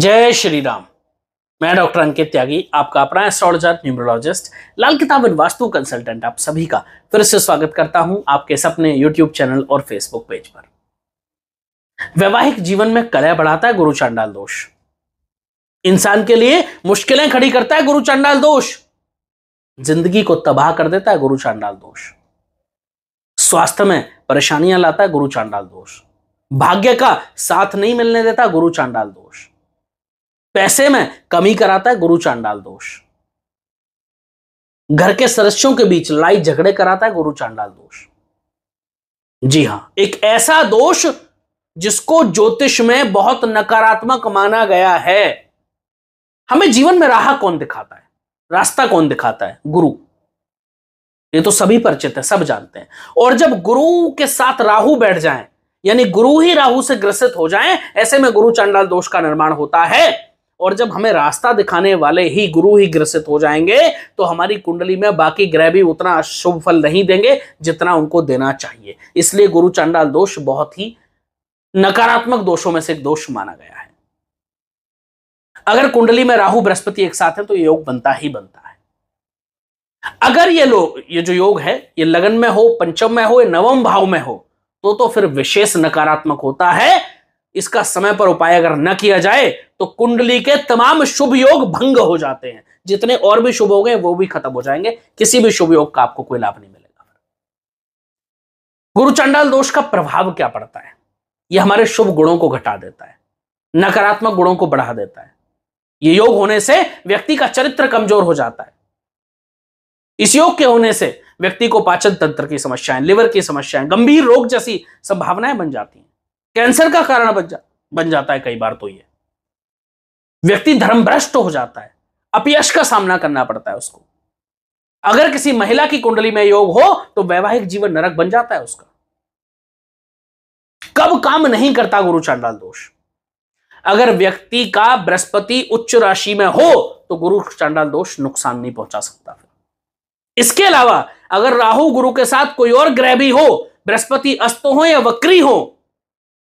जय श्री राम मैं डॉक्टर अंकित त्यागी आपका अपना एस्ट्रोलॉजर न्यूमरोलॉजिस्ट लाल किताब एंड वास्तु कंसल्टेंट आप सभी का फिर से स्वागत करता हूं आपके सपने यूट्यूब चैनल और फेसबुक पेज पर वैवाहिक जीवन में कलह बढ़ाता है गुरु चांडाल दोष इंसान के लिए मुश्किलें खड़ी करता है गुरु चांडाल दोष जिंदगी को तबाह कर देता है गुरु चांडाल दोष स्वास्थ्य में परेशानियां लाता है गुरु चांडाल दोष भाग्य का साथ नहीं मिलने देता गुरु चांडाल दोष पैसे में कमी कराता है गुरु चांडाल दोष घर के सदस्यों के बीच लड़ाई झगड़े कराता है गुरु चांडाल दोष जी हां एक ऐसा दोष जिसको ज्योतिष में बहुत नकारात्मक माना गया है हमें जीवन में राह कौन दिखाता है रास्ता कौन दिखाता है गुरु ये तो सभी परिचित है सब जानते हैं और जब गुरु के साथ राहु बैठ जाए यानी गुरु ही राहु से ग्रसित हो जाए ऐसे में गुरु चांडाल दोष का निर्माण होता है और जब हमें रास्ता दिखाने वाले ही गुरु ही ग्रसित हो जाएंगे तो हमारी कुंडली में बाकी ग्रह भी उतना शुभ फल नहीं देंगे जितना उनको देना चाहिए इसलिए गुरु चंडाल दोष बहुत ही नकारात्मक दोषों में से एक दोष माना गया है अगर कुंडली में राहु बृहस्पति एक साथ है तो योग बनता ही बनता है अगर ये लोग ये जो योग है ये लगन में हो पंचम में हो या नवम भाव में हो तो तो फिर विशेष नकारात्मक होता है इसका समय पर उपाय अगर न किया जाए तो कुंडली के तमाम शुभ योग भंग हो जाते हैं जितने और भी शुभ हो गए वो भी खत्म हो जाएंगे किसी भी शुभ योग का आपको कोई लाभ नहीं मिलेगा गुरु चंडाल दोष का प्रभाव क्या पड़ता है यह हमारे शुभ गुणों को घटा देता है नकारात्मक गुणों को बढ़ा देता है ये योग होने से व्यक्ति का चरित्र कमजोर हो जाता है इस योग के होने से व्यक्ति को पाचन तंत्र की समस्याएं लिवर की समस्याएं गंभीर रोग जैसी संभावनाएं बन जाती हैं कैंसर का कारण बन, जा, बन जाता है कई बार तो ये व्यक्ति धर्म भ्रष्ट हो जाता है अपयश का सामना करना पड़ता है उसको अगर किसी महिला की कुंडली में योग हो तो वैवाहिक जीवन नरक बन जाता है उसका कब काम नहीं करता गुरु चांडाल दोष अगर व्यक्ति का बृहस्पति उच्च राशि में हो तो गुरु चांडाल दोष नुकसान नहीं पहुंचा सकता फिर इसके अलावा अगर राहु गुरु के साथ कोई और ग्रह भी हो बृहस्पति अस्त हो या वक्री हो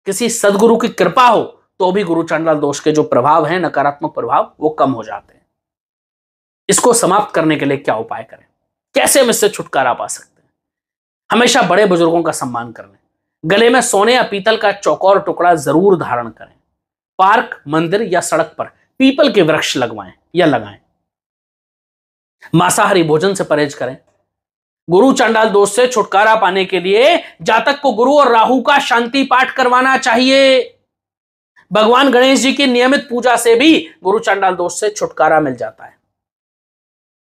किसी सदगुरु की कृपा हो तो भी गुरु चंडाल दोष के जो प्रभाव हैं नकारात्मक प्रभाव वो कम हो जाते हैं इसको समाप्त करने के लिए क्या उपाय करें कैसे हम इससे छुटकारा पा सकते हैं हमेशा बड़े बुजुर्गों का सम्मान कर लें गले में सोने या पीतल का चौकोर टुकड़ा जरूर धारण करें पार्क मंदिर या सड़क पर पीपल के वृक्ष लगवाएं या लगाएं मांसाहारी भोजन से परहेज करें गुरु चंडाल दोष से छुटकारा पाने के लिए जातक को गुरु और राहु का शांति पाठ करवाना चाहिए भगवान गणेश जी की नियमित पूजा से भी गुरु चंडाल दोष से छुटकारा मिल जाता है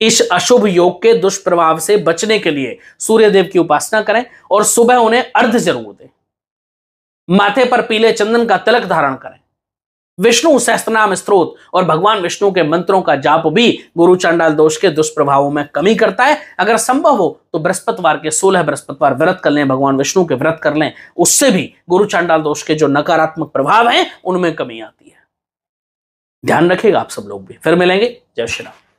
इस अशुभ योग के दुष्प्रभाव से बचने के लिए सूर्यदेव की उपासना करें और सुबह उन्हें अर्ध जरूर दें माथे पर पीले चंदन का तिलक धारण करें विष्णु सहस्त्र नाम स्त्रोत और भगवान विष्णु के मंत्रों का जाप भी गुरु चंडाल दोष के दुष्प्रभावों में कमी करता है अगर संभव हो तो बृहस्पतिवार के सोलह बृहस्पतिवार व्रत कर लें भगवान विष्णु के व्रत कर लें उससे भी गुरु चंडाल दोष के जो नकारात्मक प्रभाव हैं उनमें कमी आती है ध्यान रखिएगा आप सब लोग भी फिर मिलेंगे जय श्री राम